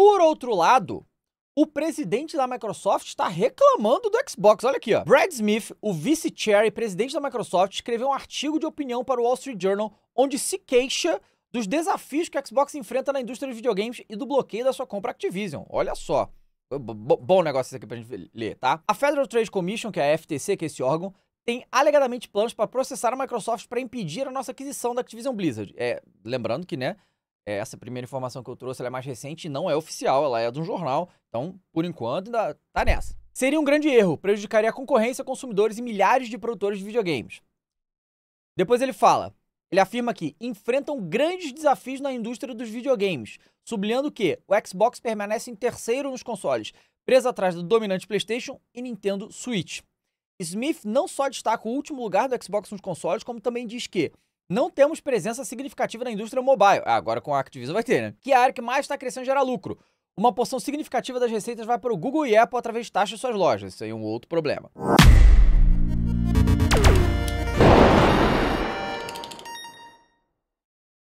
Por outro lado, o presidente da Microsoft está reclamando do Xbox. Olha aqui, ó. Brad Smith, o vice-chair e presidente da Microsoft, escreveu um artigo de opinião para o Wall Street Journal onde se queixa dos desafios que a Xbox enfrenta na indústria dos videogames e do bloqueio da sua compra Activision. Olha só. B bom negócio isso aqui pra gente ler, tá? A Federal Trade Commission, que é a FTC, que é esse órgão, tem alegadamente planos para processar a Microsoft para impedir a nossa aquisição da Activision Blizzard. É, lembrando que, né, é, essa primeira informação que eu trouxe é mais recente, não é oficial, ela é de um jornal. Então, por enquanto, ainda tá nessa. Seria um grande erro, prejudicaria a concorrência, consumidores e milhares de produtores de videogames. Depois ele fala, ele afirma que enfrentam grandes desafios na indústria dos videogames, sublinhando que o Xbox permanece em terceiro nos consoles, preso atrás do dominante PlayStation e Nintendo Switch. Smith não só destaca o último lugar do Xbox nos consoles, como também diz que não temos presença significativa na indústria mobile. Ah, agora com a Activision vai ter, né? Que é a área que mais está crescendo gera lucro. Uma porção significativa das receitas vai para o Google e Apple através de taxas de suas lojas. Isso aí é um outro problema.